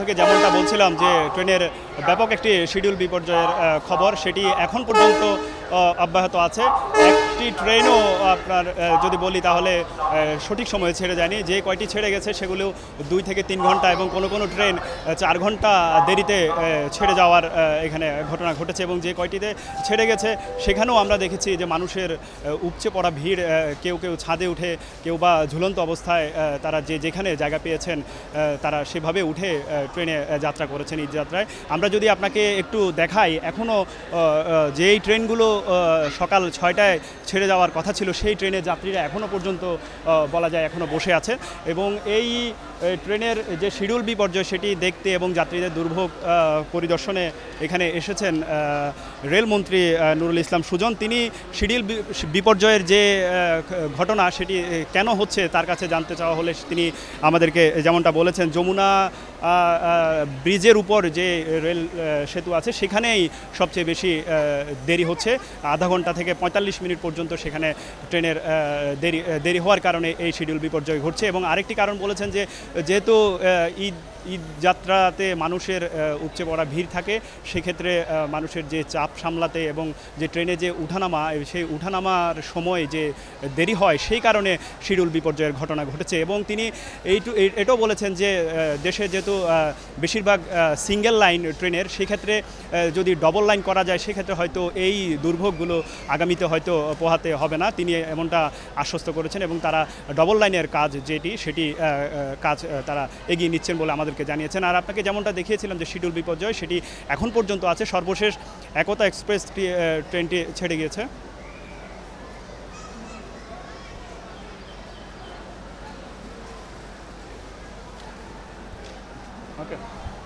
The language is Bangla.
থেকে যেমনটা বলছিলাম যে ট্রেনের ব্যাপক একটি শিডিউল বিপর্যয়ের খবর সেটি এখন পর্যন্ত অব্যাহত আছে একটি ট্রেনও আপনার যদি বলি তাহলে সঠিক সময়ে ছেড়ে যায়নি যে কয়টি ছেড়ে গেছে সেগুলো দুই থেকে তিন ঘন্টা এবং কোনো কোনো ট্রেন চার ঘন্টা দেরিতে ছেড়ে যাওয়ার এখানে ঘটনা ঘটেছে এবং যে কয়টিতে ছেড়ে গেছে সেখানেও আমরা দেখেছি যে মানুষের উপচে পড়া ভিড় কেউ কেউ ছাদে উঠে কেউ বা ঝুলন্ত অবস্থায় তারা যে যেখানে জায়গা পেয়েছেন তারা সেভাবে উঠে ট্রেনে যাত্রা করেছেন ঈদ যাত্রায় আমরা যদি আপনাকে একটু দেখাই এখনও যেই ট্রেনগুলো সকাল ছয়টায় ছেড়ে যাওয়ার কথা ছিল সেই ট্রেনের যাত্রীরা এখনও পর্যন্ত বলা যায় এখনও বসে আছে এবং এই ট্রেনের যে শিডিউল বিপর্যয় সেটি দেখতে এবং যাত্রীদের দুর্ভোগ পরিদর্শনে এখানে এসেছেন রেলমন্ত্রী নুরুল ইসলাম সুজন তিনি শিডিউল বিপর্যয়ের যে ঘটনা সেটি কেন হচ্ছে তার কাছে জানতে চাওয়া হলে তিনি আমাদেরকে যেমনটা বলেছেন যমুনা ব্রিজের উপর যে রেল সেতু আছে সেখানেই সবচেয়ে বেশি দেরি হচ্ছে আধা ঘন্টা থেকে পঁয়তাল্লিশ মিনিট পর্যন্ত সেখানে ট্রেনের দেরি দেরি হওয়ার কারণে এই শিডিউল বিপর্যয় ঘটছে এবং আরেকটি কারণ বলেছেন যে যেহেতু ঈদ ঈদ যাত্রাতে মানুষের উপচে পড়া ভিড় থাকে সেক্ষেত্রে মানুষের যে চাপ সামলাতে এবং যে ট্রেনে যে উঠানামা সেই উঠানামার সময় যে দেরি হয় সেই কারণে শিডুল বিপর্যয়ের ঘটনা ঘটেছে এবং তিনি এইটু এটাও বলেছেন যে দেশে যেহেতু বেশিরভাগ সিঙ্গেল লাইন ট্রেনের সেক্ষেত্রে যদি ডবল লাইন করা যায় সেক্ষেত্রে হয়তো এই দুর্ভোগগুলো আগামীতে হয়তো পোহাতে হবে না তিনি এমনটা আশ্বস্ত করেছেন এবং তারা ডবল লাইনের কাজ যেটি সেটি কাজ তারা এগিয়ে নিচ্ছেন বলে আমাদের আমাদেরকে জানিয়েছেন আর আপনাকে যেমনটা দেখিয়েছিলাম যে শিডিউল বিপর্যয় সেটি এখন পর্যন্ত আছে সর্বশেষ একতা এক্সপ্রেস ট্রেনটি ছেড়ে গিয়েছে Okay.